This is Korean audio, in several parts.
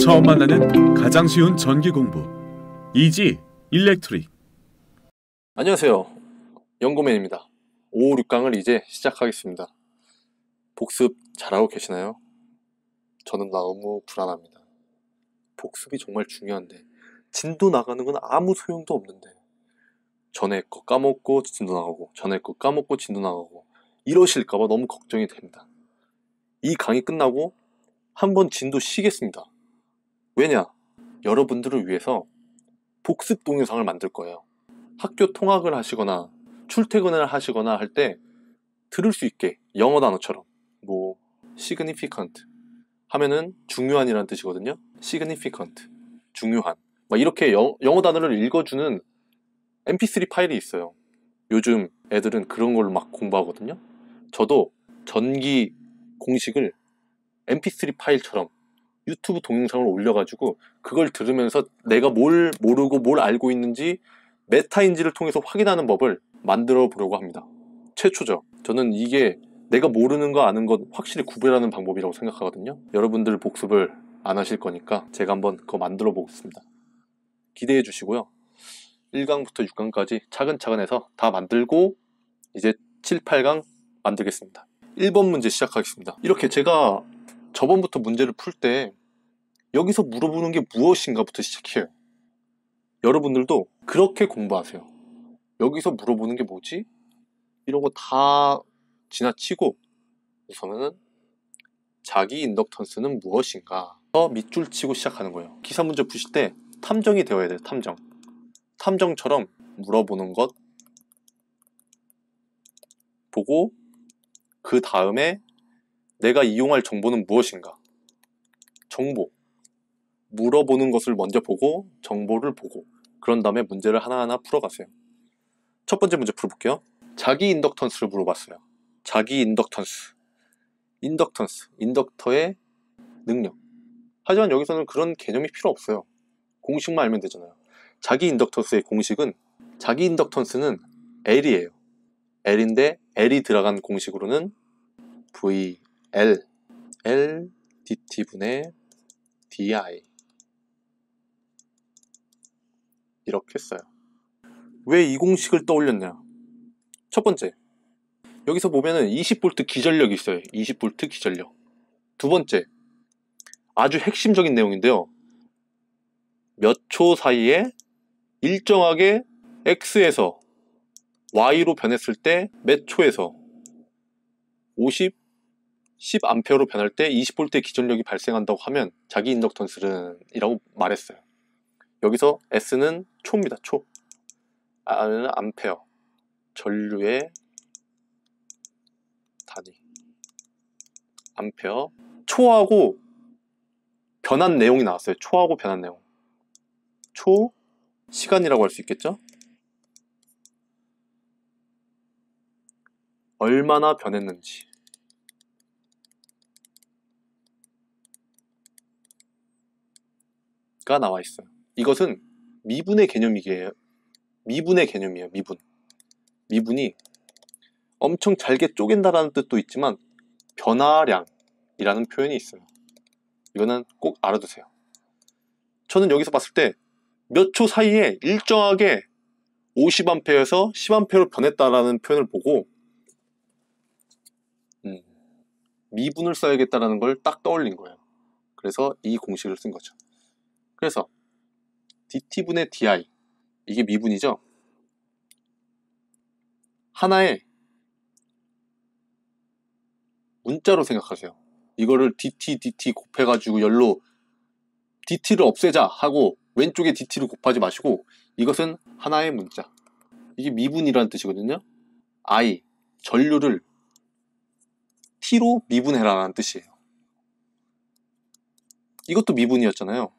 처음 만나는 가장 쉬운 전기 공부 이지 일렉트릭 안녕하세요 연구맨입니다 5, 6강을 이제 시작하겠습니다 복습 잘하고 계시나요? 저는 너무 불안합니다 복습이 정말 중요한데 진도 나가는 건 아무 소용도 없는데 전에 거 까먹고 진도 나가고 전에 거 까먹고 진도 나가고 이러실까봐 너무 걱정이 됩니다 이 강의 끝나고 한번 진도 쉬겠습니다 왜냐? 여러분들을 위해서 복습 동영상을 만들 거예요. 학교 통학을 하시거나 출퇴근을 하시거나 할 때 들을 수 있게 영어 단어처럼 뭐 significant 하면은 중요한이라는 뜻이거든요. significant 중요한 막 이렇게 영, 영어 단어를 읽어주는 mp3 파일이 있어요. 요즘 애들은 그런 걸로 막 공부하거든요. 저도 전기 공식을 mp3 파일처럼 유튜브 동영상을 올려가지고 그걸 들으면서 내가 뭘 모르고 뭘 알고 있는지 메타인지를 통해서 확인하는 법을 만들어 보려고 합니다. 최초죠. 저는 이게 내가 모르는 거 아는 것 확실히 구별하는 방법이라고 생각하거든요. 여러분들 복습을 안 하실 거니까 제가 한번 그거 만들어 보겠습니다. 기대해 주시고요. 1강부터 6강까지 차근차근 해서 다 만들고 이제 7, 8강 만들겠습니다. 1번 문제 시작하겠습니다. 이렇게 제가 저번부터 문제를 풀때 여기서 물어보는 게 무엇인가부터 시작해요. 여러분들도 그렇게 공부하세요. 여기서 물어보는 게 뭐지? 이런 거 다 지나치고 우선은 자기 인덕턴스는 무엇인가? 밑줄 치고 시작하는 거예요. 기사 문제 푸실 때 탐정이 되어야 돼요. 탐정. 탐정처럼 물어보는 것 보고 그 다음에 내가 이용할 정보는 무엇인가? 정보. 물어보는 것을 먼저 보고 정보를 보고 그런 다음에 문제를 하나하나 풀어가세요. 첫 번째 문제 풀어볼게요. 자기 인덕턴스를 물어봤어요. 자기 인덕턴스. 인덕턴스. 인덕터의 능력. 하지만 여기서는 그런 개념이 필요 없어요. 공식만 알면 되잖아요. 자기 인덕턴스의 공식은 자기 인덕턴스는 L이에요. L인데 L이 들어간 공식으로는 V, L, L, DT분의 DI 이렇게 했어요왜 이 공식을 떠올렸냐? 첫 번째, 여기서 보면은 20V 기전력이 있어요. 20V 기전력. 두 번째, 아주 핵심적인 내용인데요. 몇 초 사이에 일정하게 X에서 Y로 변했을 때 몇 초에서 50, 10A로 암 변할 때2 0볼트의 기전력이 발생한다고 하면 자기 인덕턴스는 이라고 말했어요. 여기서 S는 초입니다. 초. 아는 암페어. 전류의 단위. 암페어. 초하고 변한 내용이 나왔어요. 초하고 변한 내용. 초 시간이라고 할 수 있겠죠? 얼마나 변했는지. 가 나와 있어요. 이것은 미분의 개념이에요. 미분의 개념이에요. 미분. 미분이 엄청 잘게 쪼갠다라는 뜻도 있지만 변화량이라는 표현이 있어요. 이거는 꼭 알아두세요. 저는 여기서 봤을 때 몇 초 사이에 일정하게 50A에서 10A로 변했다라는 표현을 보고 음, 미분을 써야겠다라는 걸 딱 떠올린 거예요. 그래서 이 공식을 쓴 거죠. 그래서 dt분의 di 이게 미분이죠. 하나의 문자로 생각하세요. 이거를 dt dt 곱해가지고 열로 dt를 없애자 하고 왼쪽에 dt를 곱하지 마시고 이것은 하나의 문자. 이게 미분이라는 뜻이거든요. i 전류를 t로 미분해라라는 뜻이에요. 이것도 미분이었잖아요.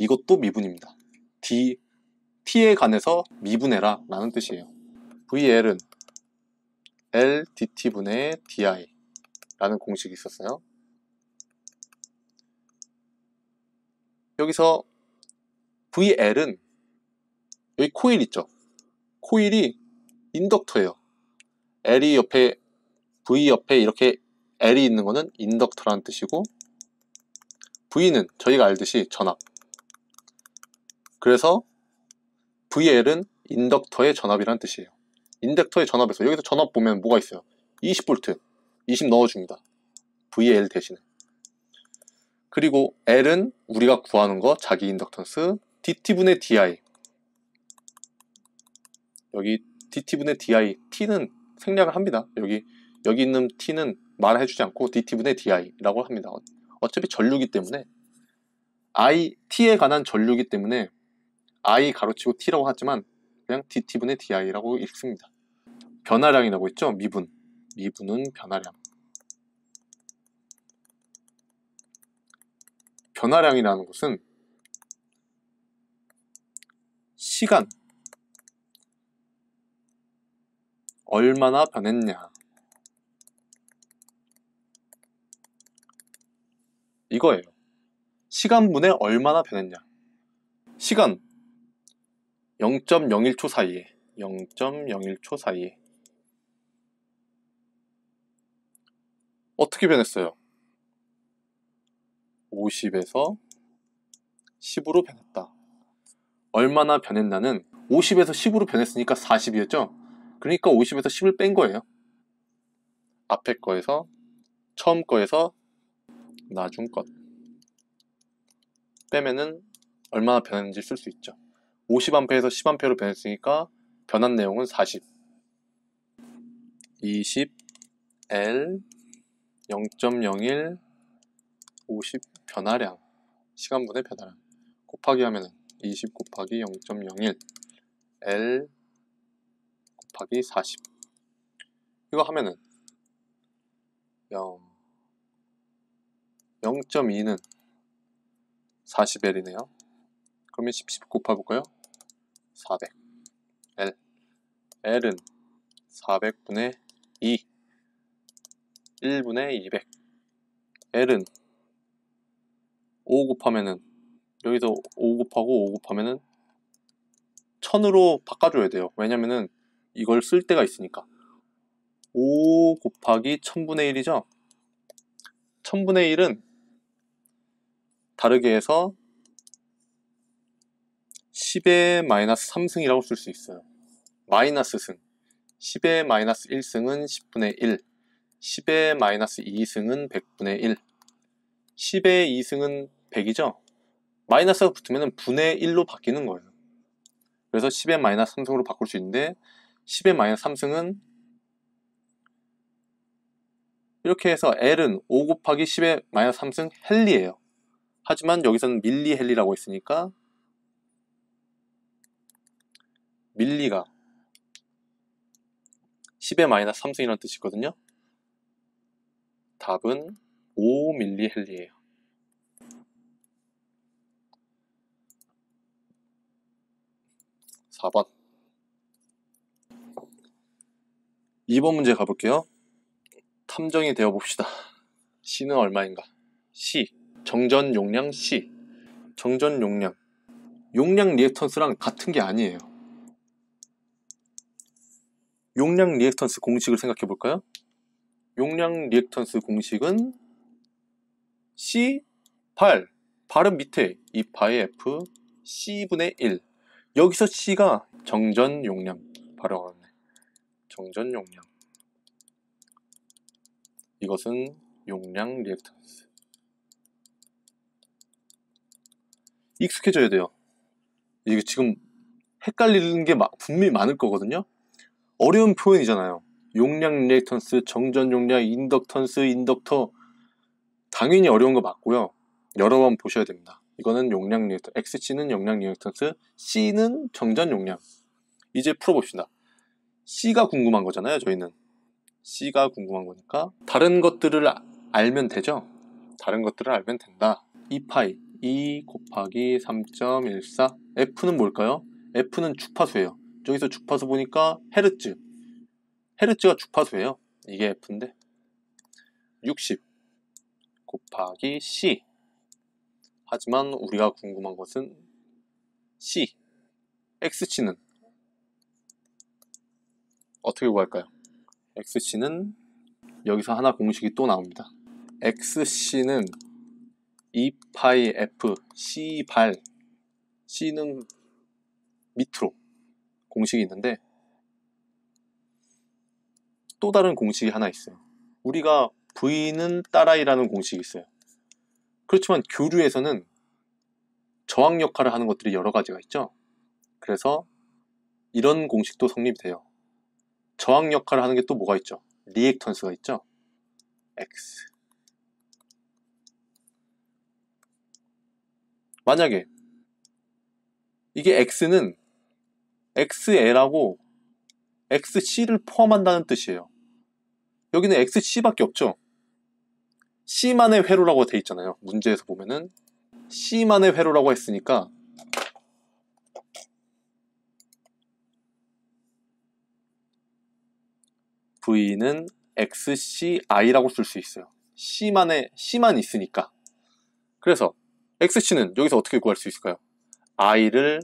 이것도 미분입니다. D, T에 관해서 미분해라 라는 뜻이에요. VL은 L, DT분의 DI 라는 공식이 있었어요. 여기서 VL은 여기 코일 있죠. 코일이 인덕터예요. L이 옆에 V 옆에 이렇게 L이 있는 거는 인덕터라는 뜻이고 V는 저희가 알듯이 전압 그래서 VL은 인덕터의 전압이라는 뜻이에요. 인덕터의 전압에서 여기서 전압 보면 뭐가 있어요? 20V 20 넣어줍니다. VL 대신에 그리고 L은 우리가 구하는 거 자기 인덕턴스 DT분의 DI 여기 DT분의 DI T는 생략을 합니다. 여기 여기 있는 T는 말해주지 을 않고 DT분의 DI라고 합니다. 어, 어차피 전류기 때문에 I, T에 관한 전류기 때문에 I 가로치고 T라고 하지만 그냥 DT분의 DI라고 읽습니다. 변화량이라고 했죠? 미분. 미분은 변화량. 변화량이라는 것은 시간, 얼마나 변했냐. 이거예요. 시간분에 얼마나 변했냐. 시간, 0.01초 사이에 0.01초 사이에 어떻게 변했어요? 50에서 10으로 변했다. 얼마나 변했나는 50에서 10으로 변했으니까 40이었죠? 그러니까 50에서 10을 뺀 거예요. 앞에 거에서 처음 거에서 나중 것 빼면은 얼마나 변했는지 쓸 수 있죠. 50A에서 10A로 변했으니까 변한 내용은 40. 20 L 0.01 50 변화량 시간분의 변화량 곱하기 하면은 20 곱하기 0.01 L 곱하기 40 이거 하면은 0 0.2는 40L이네요. 그러면 10, 10 곱해볼까요? 400 L L은 400분의 2 1분의 200 L은 5 곱하면은 여기서 5 곱하고 5 곱하면은 1000으로 바꿔줘야 돼요 왜냐면은 이걸 쓸 때가 있으니까 5 곱하기 1000분의 1이죠 1000분의 1은 다르게 해서 10의 마이너스 3승이라고 쓸 수 있어요. 마이너스 승. 10의 마이너스 1승은 10분의 1. 10의 마이너스 2승은 100분의 1. 10의 2승은 100이죠? 마이너스가 붙으면 분의 1로 바뀌는 거예요. 그래서 10의 마이너스 3승으로 바꿀 수 있는데 10의 마이너스 3승은 이렇게 해서 L은 5 곱하기 10의 마이너스 3승 헨리예요. 하지만 여기서는 밀리 헨리라고 있으니까 밀리가 10의 마이너스 3승이라는 뜻이거든요. 답은 5밀리 헨리예요. (4번) (2번) 문제 가볼게요 탐정이 되어 봅시다 시는 얼마인가 시 정전 용량 시 정전 용량 용량 리액턴스랑 같은 게 아니에요 용량 리액턴스 공식을 생각해 볼까요? 용량 리액턴스 공식은 C 8 발음 밑에 2파의 F C분의 1 여기서 C가 정전 용량 바로 왔네 정전 용량 이것은 용량 리액턴스 익숙해져야 돼요 이게 지금 헷갈리는 게 분명히 많을 거거든요 어려운 표현이잖아요. 용량 리액턴스, 정전 용량, 인덕턴스, 인덕터 당연히 어려운 거 맞고요. 여러 번 보셔야 됩니다. 이거는 용량 리액턴 XC는 용량 리액턴스, C는 정전 용량. 이제 풀어봅시다. C가 궁금한 거잖아요, 저희는. C가 궁금한 거니까 다른 것들을 알면 되죠? 다른 것들을 알면 된다. 2파이, 2 e 곱하기 3.14 F는 뭘까요? F는 주파수예요. 저기서 주파수 보니까 헤르츠 헤르츠가 주파수예요 이게 F인데 60 곱하기 C 하지만 우리가 궁금한 것은 C X치는 어떻게 구할까요? x c 는 여기서 하나 공식이 또 나옵니다 x c 는 2파이 F C 발 C는 밑으로 공식이 있는데 또 다른 공식이 하나 있어요. 우리가 V는 따라이라는 공식이 있어요. 그렇지만 교류에서는 저항 역할을 하는 것들이 여러 가지가 있죠. 그래서 이런 공식도 성립돼요. 저항 역할을 하는 게 또 뭐가 있죠? 리액턴스가 있죠. X 만약에 이게 X는 XL하고 XC를 포함한다는 뜻이에요. 여기는 XC밖에 없죠. C만의 회로라고 돼 있잖아요. 문제에서 보면은 C만의 회로라고 했으니까 V는 XCI라고 쓸 수 있어요. C만의 C만 있으니까. 그래서 XC는 여기서 어떻게 구할 수 있을까요? I를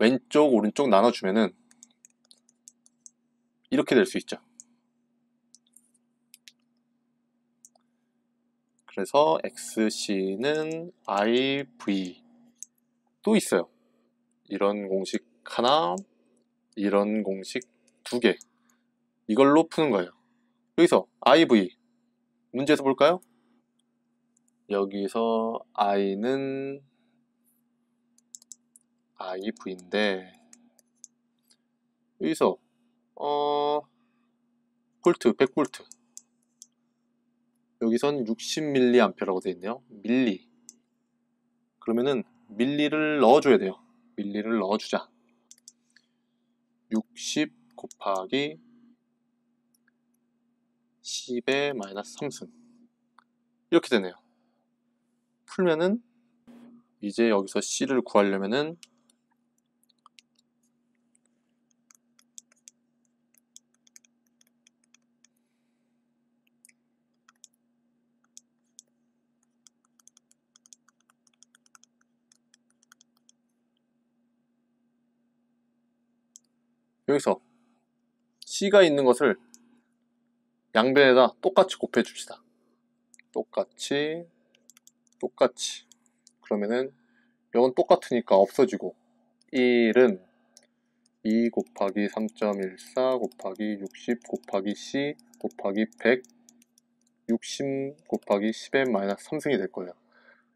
왼쪽 오른쪽 나눠주면은 이렇게 될 수 있죠. 그래서 XC는 IV 또 있어요. 이런 공식 하나, 이런 공식 두 개. 이걸로 푸는 거예요. 여기서 IV 문제에서 볼까요? 여기서 I는 IV인데 아, 여기서 어 볼트 100볼트 여기선 60mAh라고 되어 있네요 밀리 그러면은 밀리를 넣어줘야 돼요 밀리를 넣어주자 60 곱하기 10의 마이너스 3승 이렇게 되네요 풀면은 이제 여기서 C를 구하려면은 여기서 C가 있는 것을 양변에다 똑같이 곱해 줍시다. 똑같이 똑같이 그러면은 0은 똑같으니까 없어지고 1은 2 곱하기 3.14 곱하기 60 곱하기 C 곱하기 100 60 곱하기 10의 마이너스 3승이 될 거예요.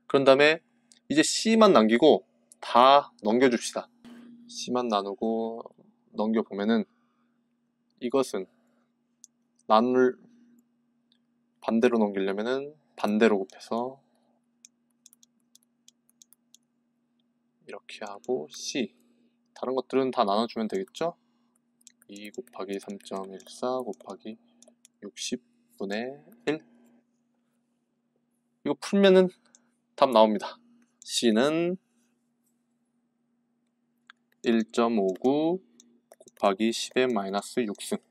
그런 다음에 이제 C만 남기고 다 넘겨줍시다. C만 나누고 넘겨보면은 이것은 나눌 반대로 넘기려면은 반대로 곱해서 이렇게 하고 C 다른 것들은 다 나눠주면 되겠죠? 2 곱하기 3.14 곱하기 60분의 1 이거 풀면은 답 나옵니다. C는 1.59 곱하기 10의 마이너스 6승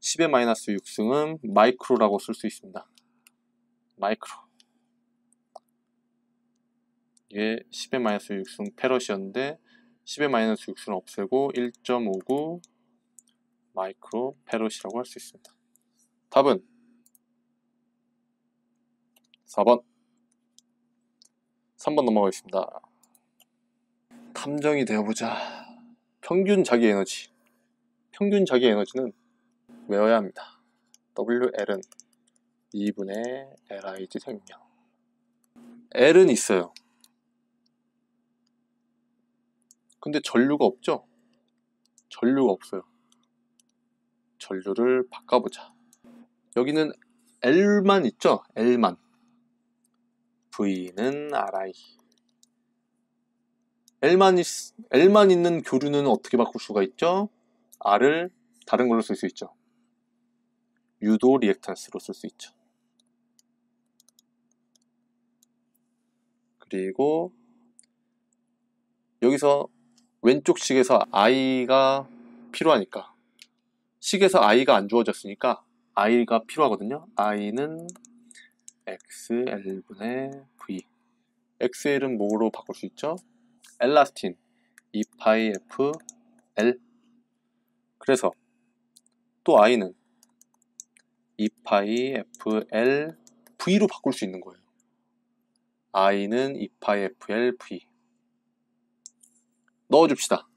10의 마이너스 6승은 마이크로라고 쓸 수 있습니다. 마이크로 이게 10의 마이너스 6승 페럿이었는데 10의 마이너스 6승을 없애고 1.59 마이크로 페럿이라고 할 수 있습니다. 답은 4번 3번 넘어가겠습니다. 탐정이 되어보자. 평균 자기 에너지 평균 자기 에너지는 외워야 합니다. WL은 2분의 LIG 생명 L은 있어요. 근데 전류가 없죠? 전류가 없어요. 전류를 바꿔보자. 여기는 L만 있죠? L만. V는 RI. L만, 있, L만 있는 교류는 어떻게 바꿀 수가 있죠? R을 다른 걸로 쓸 수 있죠. 유도 리액턴스로 쓸 수 있죠. 그리고 여기서 왼쪽 식에서 i가 필요하니까 식에서 i가 안 주어졌으니까 i가 필요하거든요. i는 xl분의 v xl은 뭐로 바꿀 수 있죠? 엘라스틴 이 e, 파이 f l 그래서 또 i는 이 e, 파이 f l v로 바꿀 수 있는 거예요. i는 이 e, 파이 f l v 넣어줍시다.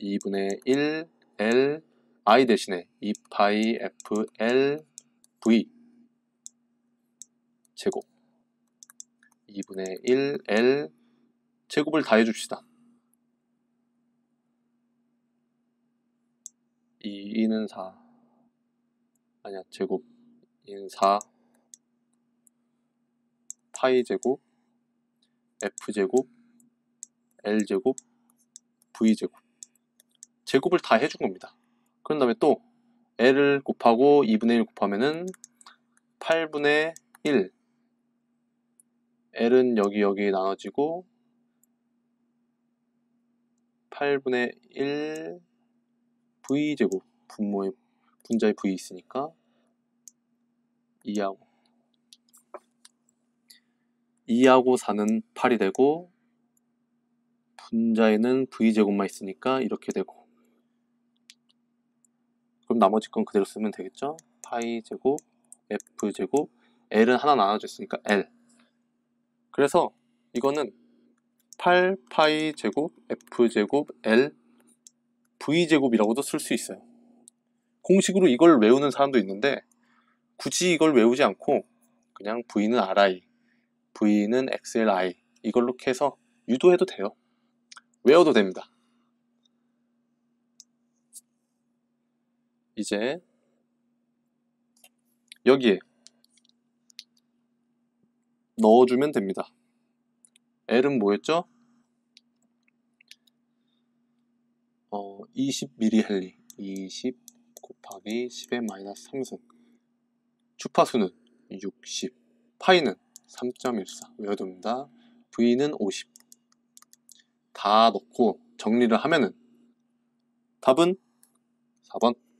2분의 1 l i 대신에 이 파이 f l v 제곱 2분의 1 l 제곱을 다 해줍시다. 2, 2는 4 아니야 제곱 2는 4 파이 제곱 f 제곱 l 제곱 v 제곱 제곱을 다 해준 겁니다. 그런 다음에 또 l을 곱하고 2분의 1 곱하면은 8분의 1 l은 여기 여기 나눠지고 8분의 1 v제곱 분모의 분자의 v 있으니까 2하고 2하고 4는 8이 되고 분자에는 v제곱만 있으니까 이렇게 되고 그럼 나머지 건 그대로 쓰면 되겠죠? 파이 제곱, f 제곱, l은 하나 나눠져있으니까 l 그래서 이거는 8파이 제곱, f 제곱, l, v 제곱이라고도 쓸 수 있어요. 공식으로 이걸 외우는 사람도 있는데 굳이 이걸 외우지 않고 그냥 v는 ri, v는 xli 이걸로 해서 유도해도 돼요. 외워도 됩니다. 이제 여기에 넣어주면 됩니다. L은 뭐였죠? 어, 20mH 20 곱하기 10의 마이너스 3승 주파수는 60 파이는 3.14 외워둡니다 V는 50 다 넣고 정리를 하면은 답은 4번